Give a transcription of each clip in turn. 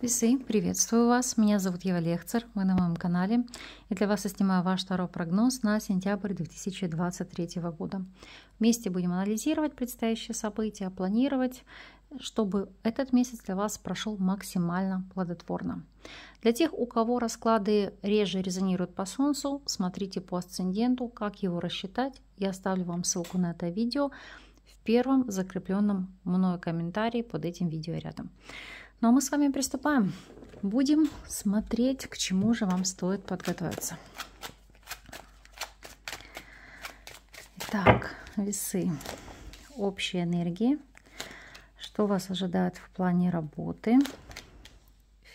Весы, приветствую вас. Меня зовут Ева Лехцер, вы на моем канале. И для вас я снимаю ваш второй прогноз на сентябрь 2023 года. Вместе будем анализировать предстоящие события, планировать, чтобы этот месяц для вас прошел максимально плодотворно. Для тех, у кого расклады реже резонируют по Солнцу, смотрите по асценденту, как его рассчитать. Я оставлю вам ссылку на это видео в первом закрепленном мною комментарии под этим видео рядом. Ну а мы с вами приступаем. Будем смотреть, к чему же вам стоит подготовиться. Итак, весы общие энергии. Что вас ожидает в плане работы,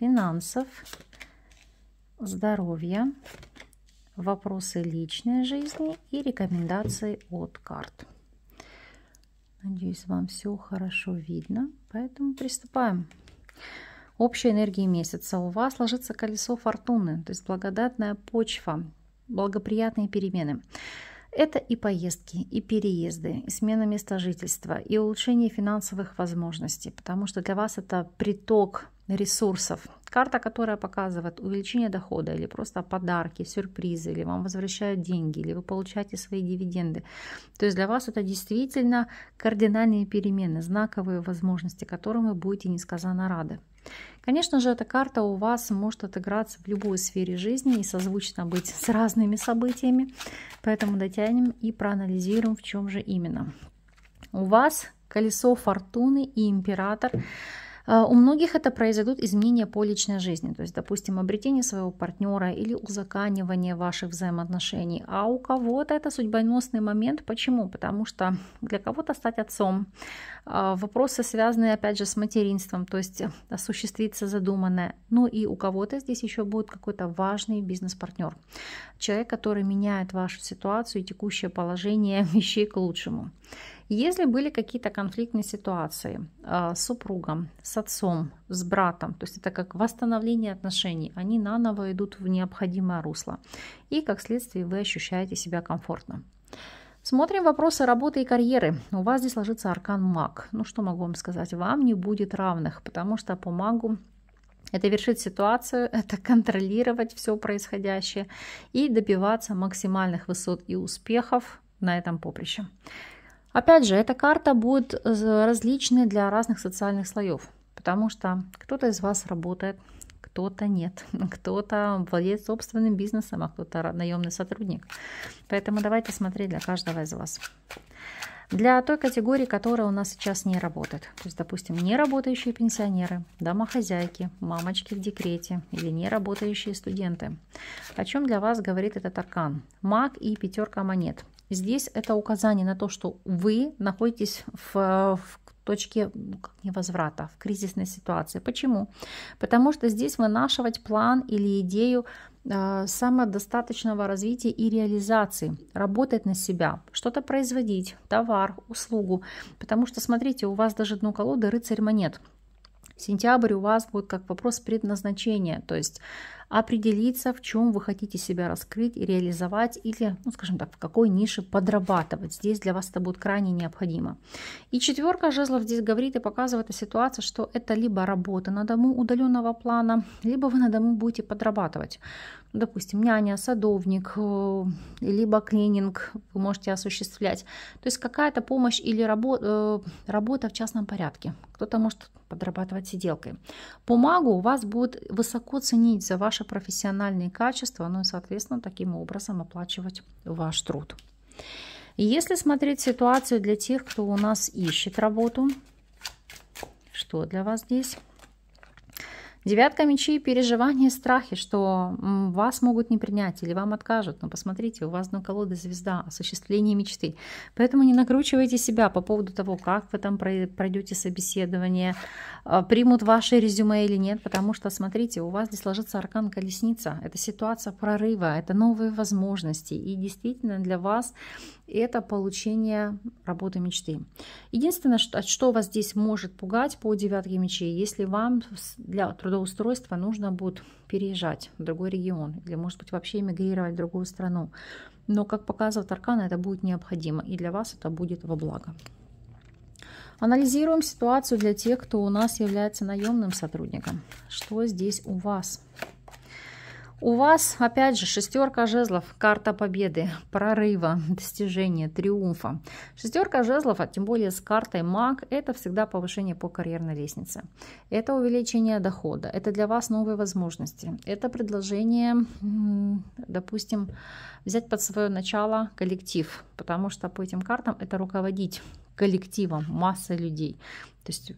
финансов, здоровья, вопросы личной жизни и рекомендации от карт. Надеюсь, вам все хорошо видно, поэтому приступаем. Общая энергия месяца. У вас ложится колесо фортуны, то есть благодатная почва, благоприятные перемены. Это и поездки, и переезды, и смена места жительства, и улучшение финансовых возможностей, потому что для вас это приток ресурсов. Карта, которая показывает увеличение дохода или просто подарки, сюрпризы, или вам возвращают деньги, или вы получаете свои дивиденды. То есть для вас это действительно кардинальные перемены, знаковые возможности, которым вы будете несказанно рады. Конечно же, эта карта у вас может отыграться в любой сфере жизни и созвучно быть с разными событиями, поэтому дотянем и проанализируем, в чем же именно. У вас колесо фортуны и император – а, у многих это произойдут изменения по личной жизни, то есть, допустим, обретение своего партнера или узаканивание ваших взаимоотношений. А у кого-то это судьбоносный момент. Почему? Потому что для кого-то стать отцом. А, вопросы, связанные, опять же, с материнством, то есть осуществиться задуманное. Ну и у кого-то здесь еще будет какой-то важный бизнес-партнер. Человек, который меняет вашу ситуацию и текущее положение вещей к лучшему. Если были какие-то конфликтные ситуации а, с супругом, с отцом, с братом, то есть это как восстановление отношений, они наново идут в необходимое русло. И как следствие вы ощущаете себя комфортно. Смотрим вопросы работы и карьеры. У вас здесь ложится аркан маг. Ну что могу вам сказать? Вам не будет равных, потому что по магу это вершить ситуацию, это контролировать все происходящее и добиваться максимальных высот и успехов на этом поприще. Опять же, эта карта будет э, различной для разных социальных слоев, потому что кто-то из вас работает, кто-то нет, кто-то владеет собственным бизнесом, а кто-то наемный сотрудник. Поэтому давайте смотреть для каждого из вас. Для той категории, которая у нас сейчас не работает, то есть, допустим, не работающие пенсионеры, домохозяйки, мамочки в декрете или не работающие студенты. О чем для вас говорит этот аркан? Маг и пятерка монет. Здесь это указание на то, что вы находитесь в, в точке ну, невозврата, в кризисной ситуации. Почему? Потому что здесь вынашивать план или идею а, самодостаточного развития и реализации, работать на себя, что-то производить, товар, услугу. Потому что, смотрите, у вас даже дно колоды рыцарь монет. Сентябрь у вас будет как вопрос предназначения, то есть определиться, в чем вы хотите себя раскрыть и реализовать, или, ну, скажем так, в какой нише подрабатывать. Здесь для вас это будет крайне необходимо. И четверка жезлов здесь говорит и показывает о ситуации, что это либо работа на дому удаленного плана, либо вы на дому будете подрабатывать. допустим, няня, садовник, э, либо клининг вы можете осуществлять. То есть какая-то помощь или работа, э, работа в частном порядке. Кто-то может подрабатывать сиделкой. Бумагу у вас будут высоко ценить за ваши ваши профессиональные качества, ну и, соответственно, таким образом оплачивать ваш труд. если смотреть ситуацию для тех, кто у нас ищет работу, что для вас здесь? Девятка мечей – переживания, страхи, что вас могут не принять или вам откажут. Но ну, посмотрите, у вас на колоде звезда, осуществление мечты. Поэтому не накручивайте себя по поводу того, как вы там пройдете собеседование, а, примут ваше резюме или нет, потому что, смотрите, у вас здесь ложится аркан колесница. Это ситуация прорыва, это новые возможности. И действительно для вас это получение работы мечты. Единственное, что, что вас здесь может пугать по девятке мечей, если вам для трудоустройства нужно будет переезжать в другой регион или, может быть, вообще эмигрировать в другую страну. Но, как показывает Аркана, это будет необходимо, и для вас это будет во благо. Анализируем ситуацию для тех, кто у нас является наемным сотрудником. Что здесь у вас? У вас, опять же, шестерка жезлов, карта победы, прорыва, достижения, триумфа. Шестерка жезлов, а тем более с картой маг, это всегда повышение по карьерной лестнице. Это увеличение дохода, это для вас новые возможности, это предложение, допустим, взять под свое начало коллектив, потому что по этим картам это руководить коллективом, массой людей. То есть,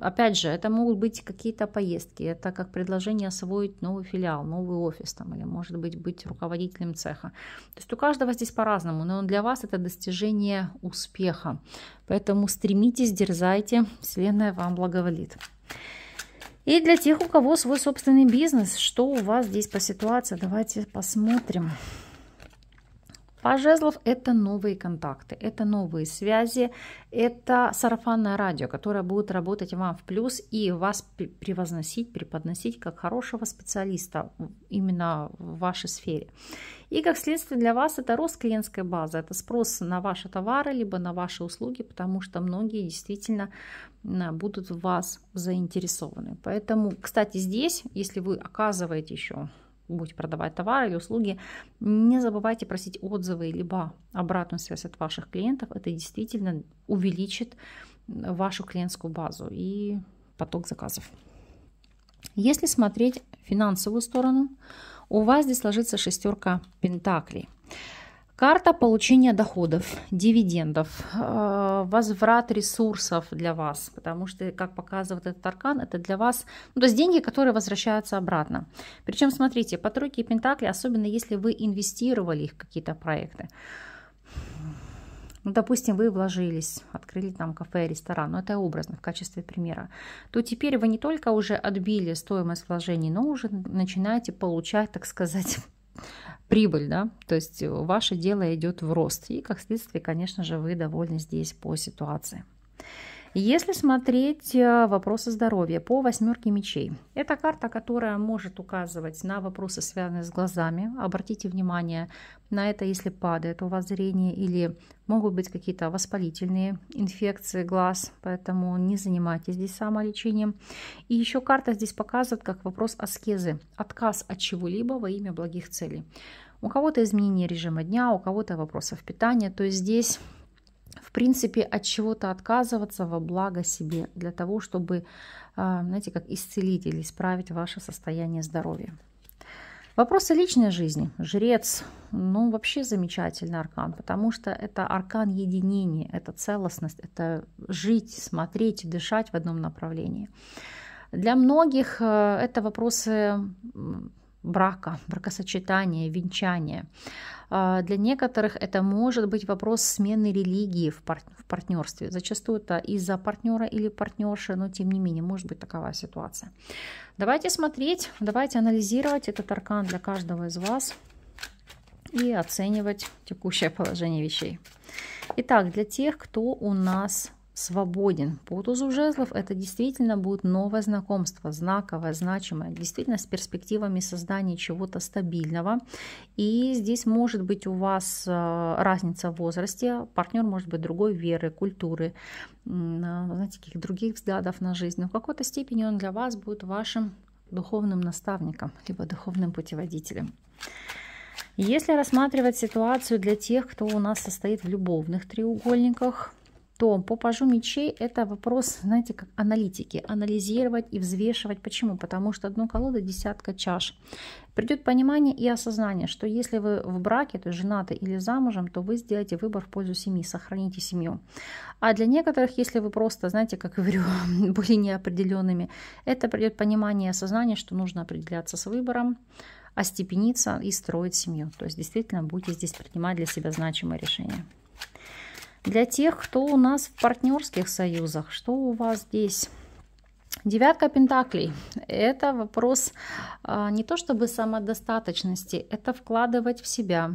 опять же, это могут быть какие-то поездки, это как предложение освоить новый филиал, новый офис, там, или, может быть, быть руководителем цеха. То есть у каждого здесь по-разному, но для вас это достижение успеха. Поэтому стремитесь, дерзайте, Вселенная вам благоволит. И для тех, у кого свой собственный бизнес, что у вас здесь по ситуации, давайте посмотрим. Паж жезлов – это новые контакты, это новые связи, это сарафанное радио, которое будет работать вам в плюс и вас превозносить, преподносить как хорошего специалиста именно в вашей сфере. И как следствие для вас это рост клиентской базы, это спрос на ваши товары, либо на ваши услуги, потому что многие действительно будут в вас заинтересованы. Поэтому, кстати, здесь, если вы оказываете еще будете продавать товары или услуги, не забывайте просить отзывы либо обратную связь от ваших клиентов. Это действительно увеличит вашу клиентскую базу и поток заказов. Если смотреть финансовую сторону, у вас здесь ложится шестерка пентаклей – Карта получения доходов, дивидендов, э, возврат ресурсов для вас, потому что, как показывает этот аркан, это для вас, ну, то есть деньги, которые возвращаются обратно. Причем, смотрите, по тройке Пентакли, особенно если вы инвестировали их в какие-то проекты, ну, допустим, вы вложились, открыли там кафе, ресторан, но ну, это образно в качестве примера, то теперь вы не только уже отбили стоимость вложений, но уже начинаете получать, так сказать, прибыль, да, то есть э, ваше дело идет в рост, и как следствие, конечно же, вы довольны здесь по ситуации. Если смотреть э, вопросы здоровья по восьмерке мечей, это карта, которая может указывать на вопросы, связанные с глазами. Обратите внимание на это, если падает у вас зрение или могут быть какие-то воспалительные инфекции глаз, поэтому не занимайтесь здесь самолечением. И еще карта здесь показывает как вопрос аскезы, отказ от чего-либо во имя благих целей. У кого-то изменение режима дня, у кого-то вопросов питания, то есть здесь в принципе, от чего-то отказываться во благо себе, для того, чтобы, а, знаете, как исцелить или исправить ваше состояние здоровья. Вопросы личной жизни. Жрец, ну вообще замечательный аркан, потому что это аркан единения, это целостность, это жить, смотреть, дышать в одном направлении. Для многих э, это вопросы брака, бракосочетания, венчания. А, для некоторых это может быть вопрос смены религии в, пар- в партнерстве. Зачастую это из-за партнера или партнерши, но тем не менее может быть такова ситуация. Давайте смотреть, давайте анализировать этот аркан для каждого из вас и оценивать текущее положение вещей. Итак, для тех, кто у нас свободен. По тузу жезлов это действительно будет новое знакомство, знаковое, значимое, действительно с перспективами создания чего-то стабильного. И здесь может быть у вас э, разница в возрасте, партнер может быть другой веры, культуры, знаете, каких других взглядов на жизнь. Но в какой-то степени он для вас будет вашим духовным наставником, либо духовным путеводителем. Если рассматривать ситуацию для тех, кто у нас состоит в любовных треугольниках, то по пажу мечей это вопрос, знаете, как аналитики. Анализировать и взвешивать. Почему? Потому что одну колоду десятка чаш. Придет понимание и осознание, что если вы в браке, то есть женаты или замужем, то вы сделаете выбор в пользу семьи, сохраните семью. А для некоторых, если вы просто, знаете, как говорю, были неопределенными, это придет понимание и осознание, что нужно определяться с выбором, остепениться и строить семью. То есть действительно будете здесь принимать для себя значимое решение. Для тех, кто у нас в партнерских союзах, что у вас здесь? Девятка пентаклей – это вопрос а, не то чтобы самодостаточности, это вкладывать в себя,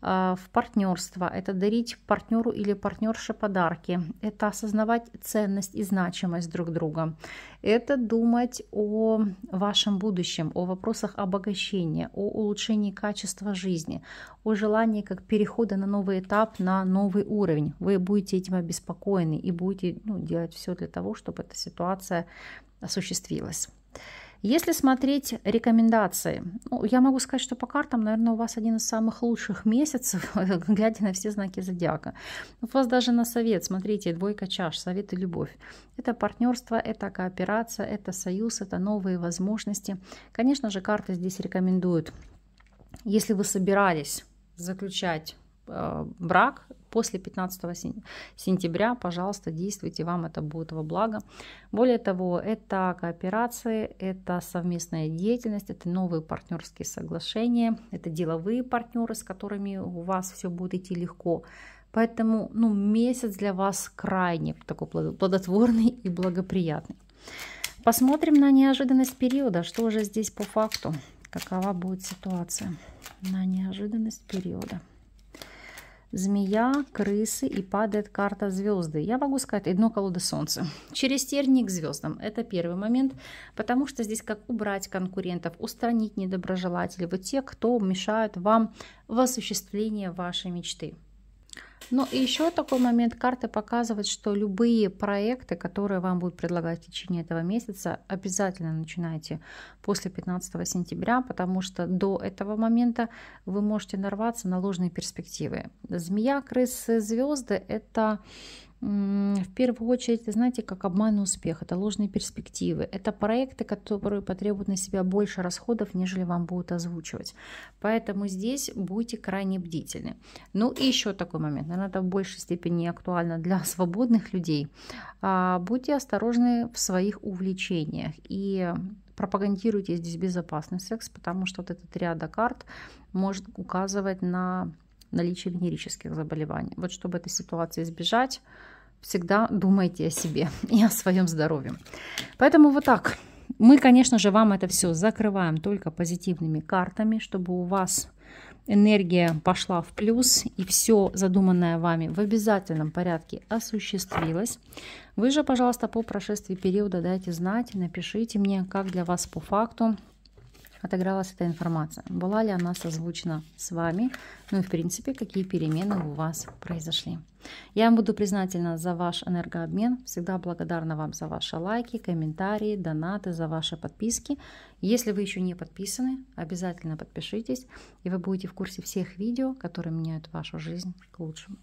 а, в партнерство, это дарить партнеру или партнерше подарки, это осознавать ценность и значимость друг друга, это думать о вашем будущем, о вопросах обогащения, о улучшении качества жизни, о желании как перехода на новый этап, на новый уровень. Вы будете этим обеспокоены и будете ну, делать все для того, чтобы эта ситуация осуществилась. Если смотреть рекомендации, ну, я могу сказать, что по картам, наверное, у вас один из самых лучших месяцев, глядя на все знаки зодиака. У вас даже на совет, смотрите, двойка чаш, совет и любовь. Это партнерство, это кооперация, это союз, это новые возможности. Конечно же, карты здесь рекомендуют. Если вы собирались заключать Э, брак после 15 сентября, пожалуйста, действуйте, вам это будет во благо. Более того, это кооперации, это совместная деятельность, это новые партнерские соглашения, это деловые партнеры, с которыми у вас все будет идти легко. Поэтому ну, месяц для вас крайне такой плодотворный и благоприятный. Посмотрим на неожиданность периода, что же здесь по факту, какова будет ситуация на неожиданность периода змея, крысы и падает карта звезды. Я могу сказать, и дно колоды солнца. Через тернии к звездам. Это первый момент, потому что здесь как убрать конкурентов, устранить недоброжелателей, вот те, кто мешают вам в осуществлении вашей мечты. Ну и еще такой момент, карты показывают, что любые проекты, которые вам будут предлагать в течение этого месяца, обязательно начинайте после 15 сентября, потому что до этого момента вы можете нарваться на ложные перспективы. Змея, крысы, звезды – это в первую очередь, знаете, как обман и успех, это ложные перспективы, это проекты, которые потребуют на себя больше расходов, нежели вам будут озвучивать. Поэтому здесь будьте крайне бдительны. Ну и еще такой момент, наверное, это в большей степени актуально для свободных людей. А, будьте осторожны в своих увлечениях и пропагандируйте здесь безопасный секс, потому что вот этот ряда карт может указывать на наличие венерических заболеваний. Вот чтобы этой ситуации избежать, всегда думайте о себе и о своем здоровье. Поэтому вот так. Мы, конечно же, вам это все закрываем только позитивными картами, чтобы у вас энергия пошла в плюс и все задуманное вами в обязательном порядке осуществилось. Вы же, пожалуйста, по прошествии периода дайте знать, напишите мне, как для вас по факту отыгралась эта информация, была ли она созвучна с вами, ну и в принципе, какие перемены у вас произошли. Я вам буду признательна за ваш энергообмен, всегда благодарна вам за ваши лайки, комментарии, донаты, за ваши подписки. Если вы еще не подписаны, обязательно подпишитесь, и вы будете в курсе всех видео, которые меняют вашу жизнь к лучшему.